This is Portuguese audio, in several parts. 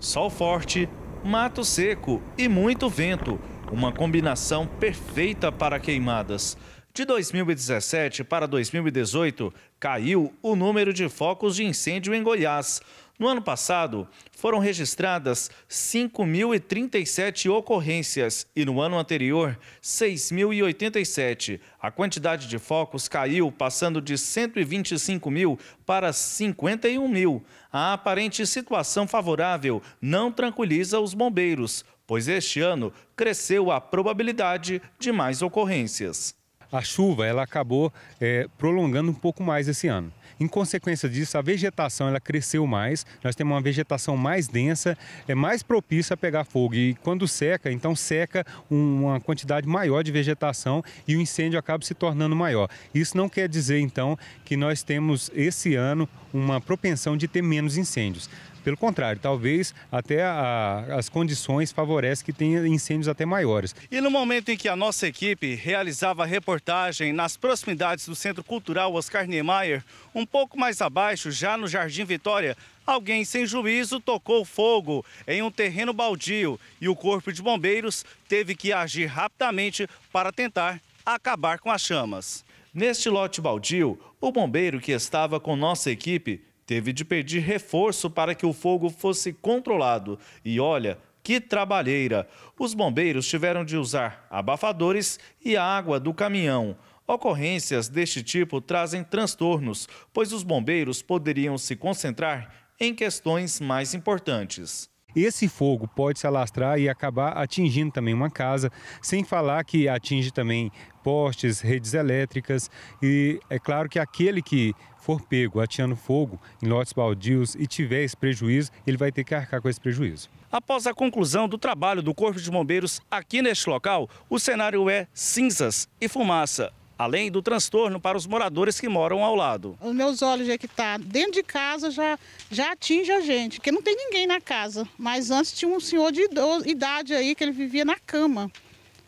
sol forte, mato seco e muito vento, uma combinação perfeita para queimadas. De 2017 para 2018, caiu o número de focos de incêndio em Goiás. No ano passado, foram registradas 5.037 ocorrências e no ano anterior, 6.087. A quantidade de focos caiu, passando de 125 mil para 51 mil. A aparente situação favorável não tranquiliza os bombeiros, pois este ano cresceu a probabilidade de mais ocorrências a chuva ela acabou é, prolongando um pouco mais esse ano. Em consequência disso, a vegetação ela cresceu mais, nós temos uma vegetação mais densa, é mais propícia a pegar fogo. E quando seca, então seca uma quantidade maior de vegetação e o incêndio acaba se tornando maior. Isso não quer dizer, então, que nós temos esse ano uma propensão de ter menos incêndios. Pelo contrário, talvez até a, as condições favorecem que tenha incêndios até maiores. E no momento em que a nossa equipe realizava reportagem nas proximidades do Centro Cultural Oscar Niemeyer, um pouco mais abaixo, já no Jardim Vitória, alguém sem juízo tocou fogo em um terreno baldio e o Corpo de Bombeiros teve que agir rapidamente para tentar acabar com as chamas. Neste lote baldio, o bombeiro que estava com nossa equipe teve de pedir reforço para que o fogo fosse controlado. E olha, que trabalheira! Os bombeiros tiveram de usar abafadores e água do caminhão. Ocorrências deste tipo trazem transtornos, pois os bombeiros poderiam se concentrar em questões mais importantes. Esse fogo pode se alastrar e acabar atingindo também uma casa, sem falar que atinge também postes, redes elétricas e é claro que aquele que for pego atiando fogo em lotes baldios e tiver esse prejuízo, ele vai ter que arcar com esse prejuízo. Após a conclusão do trabalho do Corpo de Bombeiros aqui neste local, o cenário é cinzas e fumaça além do transtorno para os moradores que moram ao lado. Os meus olhos já que está dentro de casa já já atinge a gente, porque não tem ninguém na casa. Mas antes tinha um senhor de idade aí que ele vivia na cama.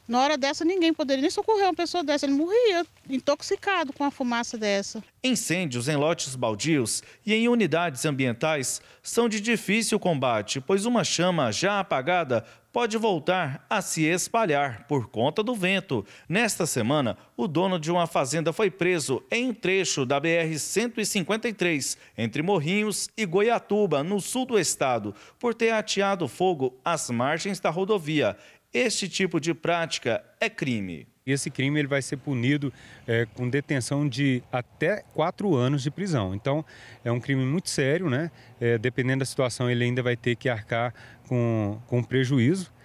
Na hora dessa ninguém poderia nem socorrer uma pessoa dessa, ele morria intoxicado com a fumaça dessa. Incêndios em lotes baldios e em unidades ambientais são de difícil combate, pois uma chama já apagada pode voltar a se espalhar por conta do vento. Nesta semana, o dono de uma fazenda foi preso em um trecho da BR-153, entre Morrinhos e Goiatuba, no sul do estado, por ter ateado fogo às margens da rodovia. Este tipo de prática é crime esse crime ele vai ser punido é, com detenção de até quatro anos de prisão. Então, é um crime muito sério, né? É, dependendo da situação, ele ainda vai ter que arcar com, com prejuízo.